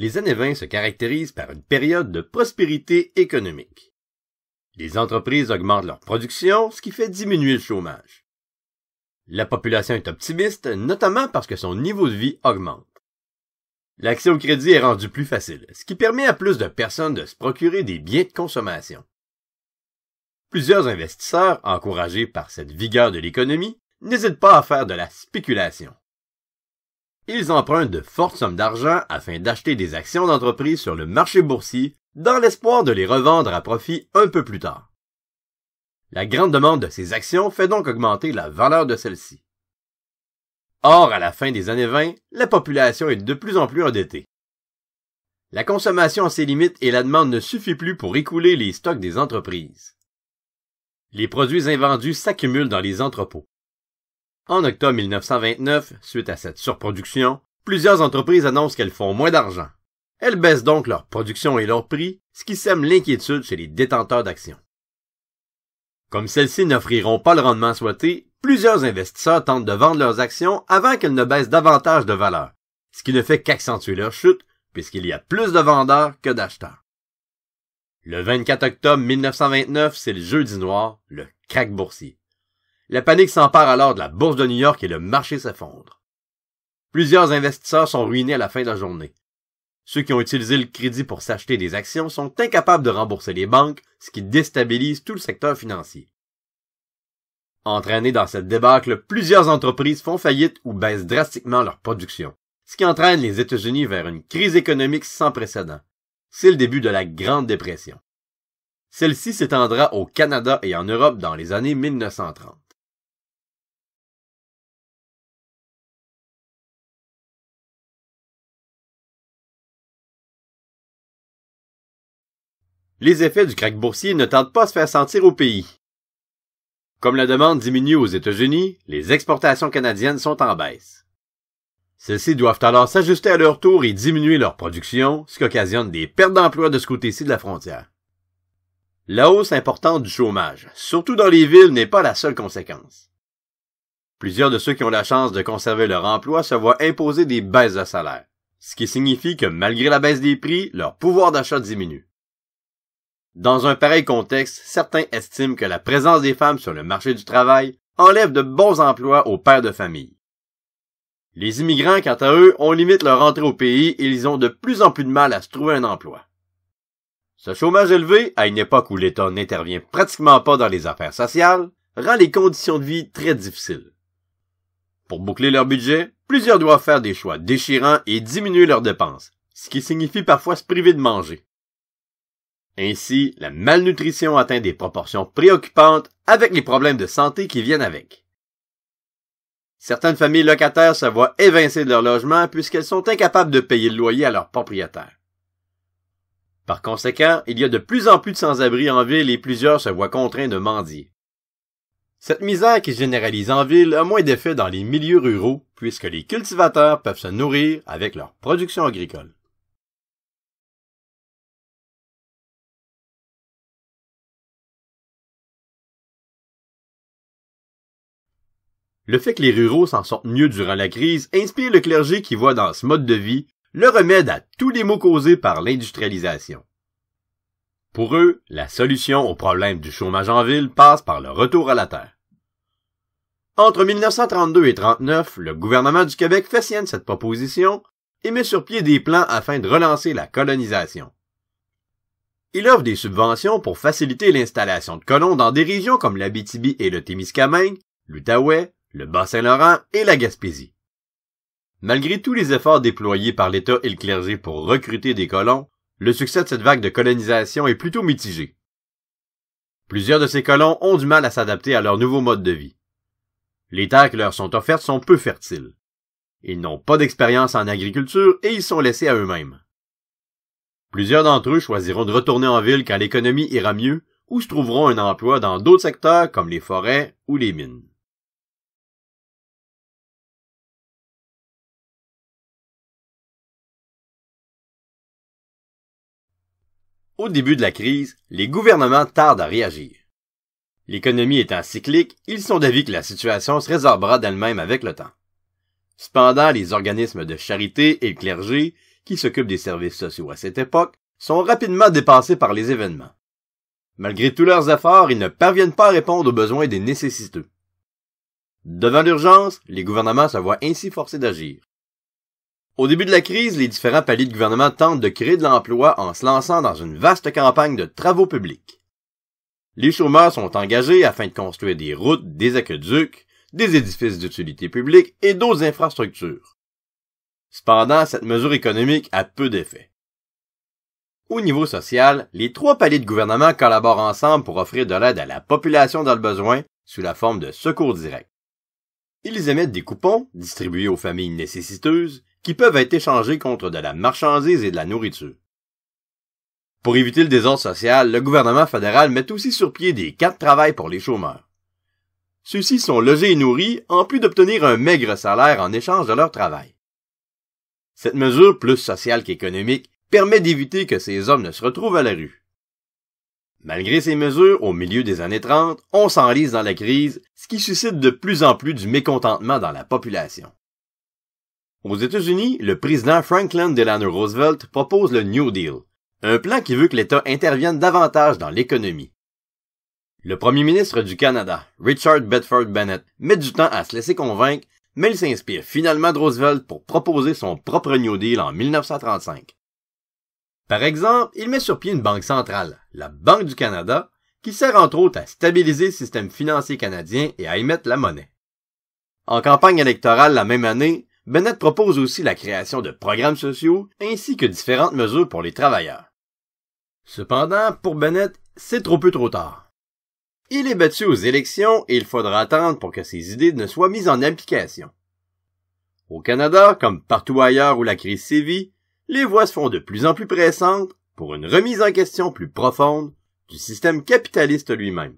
les années 20 se caractérisent par une période de prospérité économique. Les entreprises augmentent leur production, ce qui fait diminuer le chômage. La population est optimiste, notamment parce que son niveau de vie augmente. L'accès au crédit est rendu plus facile, ce qui permet à plus de personnes de se procurer des biens de consommation. Plusieurs investisseurs, encouragés par cette vigueur de l'économie, n'hésitent pas à faire de la spéculation ils empruntent de fortes sommes d'argent afin d'acheter des actions d'entreprise sur le marché boursier dans l'espoir de les revendre à profit un peu plus tard. La grande demande de ces actions fait donc augmenter la valeur de celles-ci. Or, à la fin des années 20, la population est de plus en plus endettée. La consommation a ses limites et la demande ne suffit plus pour écouler les stocks des entreprises. Les produits invendus s'accumulent dans les entrepôts, en octobre 1929, suite à cette surproduction, plusieurs entreprises annoncent qu'elles font moins d'argent. Elles baissent donc leur production et leur prix, ce qui sème l'inquiétude chez les détenteurs d'actions. Comme celles-ci n'offriront pas le rendement souhaité, plusieurs investisseurs tentent de vendre leurs actions avant qu'elles ne baissent davantage de valeur, ce qui ne fait qu'accentuer leur chute puisqu'il y a plus de vendeurs que d'acheteurs. Le 24 octobre 1929, c'est le jeudi noir, le crack boursier. La panique s'empare alors de la bourse de New York et le marché s'effondre. Plusieurs investisseurs sont ruinés à la fin de la journée. Ceux qui ont utilisé le crédit pour s'acheter des actions sont incapables de rembourser les banques, ce qui déstabilise tout le secteur financier. Entraînés dans cette débâcle, plusieurs entreprises font faillite ou baissent drastiquement leur production, ce qui entraîne les États-Unis vers une crise économique sans précédent. C'est le début de la Grande Dépression. Celle-ci s'étendra au Canada et en Europe dans les années 1930. les effets du crack boursier ne tentent pas à se faire sentir au pays. Comme la demande diminue aux États-Unis, les exportations canadiennes sont en baisse. Celles-ci doivent alors s'ajuster à leur tour et diminuer leur production, ce qui occasionne des pertes d'emplois de ce côté-ci de la frontière. La hausse importante du chômage, surtout dans les villes, n'est pas la seule conséquence. Plusieurs de ceux qui ont la chance de conserver leur emploi se voient imposer des baisses de salaire, ce qui signifie que malgré la baisse des prix, leur pouvoir d'achat diminue. Dans un pareil contexte, certains estiment que la présence des femmes sur le marché du travail enlève de bons emplois aux pères de famille. Les immigrants, quant à eux, ont limite leur entrée au pays et ils ont de plus en plus de mal à se trouver un emploi. Ce chômage élevé, à une époque où l'État n'intervient pratiquement pas dans les affaires sociales, rend les conditions de vie très difficiles. Pour boucler leur budget, plusieurs doivent faire des choix déchirants et diminuer leurs dépenses, ce qui signifie parfois se priver de manger. Ainsi, la malnutrition atteint des proportions préoccupantes avec les problèmes de santé qui viennent avec. Certaines familles locataires se voient évincées de leur logement puisqu'elles sont incapables de payer le loyer à leur propriétaire. Par conséquent, il y a de plus en plus de sans-abri en ville et plusieurs se voient contraints de mendier. Cette misère qui généralise en ville a moins d'effet dans les milieux ruraux puisque les cultivateurs peuvent se nourrir avec leur production agricole. Le fait que les ruraux s'en sortent mieux durant la crise inspire le clergé qui voit dans ce mode de vie le remède à tous les maux causés par l'industrialisation. Pour eux, la solution au problème du chômage en ville passe par le retour à la terre. Entre 1932 et 1939, le gouvernement du Québec fait sienne cette proposition et met sur pied des plans afin de relancer la colonisation. Il offre des subventions pour faciliter l'installation de colons dans des régions comme l'Abitibi et le Témiscamingue, l'Outaouais, le Bas-Saint-Laurent et la Gaspésie. Malgré tous les efforts déployés par l'État et le clergé pour recruter des colons, le succès de cette vague de colonisation est plutôt mitigé. Plusieurs de ces colons ont du mal à s'adapter à leur nouveau mode de vie. Les terres qui leur sont offertes sont peu fertiles. Ils n'ont pas d'expérience en agriculture et ils sont laissés à eux-mêmes. Plusieurs d'entre eux choisiront de retourner en ville quand l'économie ira mieux ou se trouveront un emploi dans d'autres secteurs comme les forêts ou les mines. Au début de la crise, les gouvernements tardent à réagir. L'économie étant cyclique, ils sont d'avis que la situation se résorbera d'elle-même avec le temps. Cependant, les organismes de charité et le clergé, qui s'occupent des services sociaux à cette époque, sont rapidement dépassés par les événements. Malgré tous leurs efforts, ils ne parviennent pas à répondre aux besoins des nécessiteux. Devant l'urgence, les gouvernements se voient ainsi forcés d'agir. Au début de la crise, les différents paliers de gouvernement tentent de créer de l'emploi en se lançant dans une vaste campagne de travaux publics. Les chômeurs sont engagés afin de construire des routes, des aqueducs, des édifices d'utilité publique et d'autres infrastructures. Cependant, cette mesure économique a peu d'effet. Au niveau social, les trois paliers de gouvernement collaborent ensemble pour offrir de l'aide à la population dans le besoin sous la forme de secours directs. Ils émettent des coupons distribués aux familles nécessiteuses qui peuvent être échangés contre de la marchandise et de la nourriture. Pour éviter le désordre social, le gouvernement fédéral met aussi sur pied des cas de travail pour les chômeurs. Ceux-ci sont logés et nourris en plus d'obtenir un maigre salaire en échange de leur travail. Cette mesure, plus sociale qu'économique, permet d'éviter que ces hommes ne se retrouvent à la rue. Malgré ces mesures, au milieu des années 30, on s'enlise dans la crise, ce qui suscite de plus en plus du mécontentement dans la population. Aux États-Unis, le président Franklin Delano Roosevelt propose le New Deal, un plan qui veut que l'État intervienne davantage dans l'économie. Le premier ministre du Canada, Richard Bedford Bennett, met du temps à se laisser convaincre, mais il s'inspire finalement de Roosevelt pour proposer son propre New Deal en 1935. Par exemple, il met sur pied une banque centrale, la Banque du Canada, qui sert entre autres à stabiliser le système financier canadien et à émettre la monnaie. En campagne électorale la même année, Bennett propose aussi la création de programmes sociaux ainsi que différentes mesures pour les travailleurs. Cependant, pour Bennett, c'est trop peu trop tard. Il est battu aux élections et il faudra attendre pour que ses idées ne soient mises en application. Au Canada, comme partout ailleurs où la crise sévit, les voix se font de plus en plus pressantes pour une remise en question plus profonde du système capitaliste lui-même.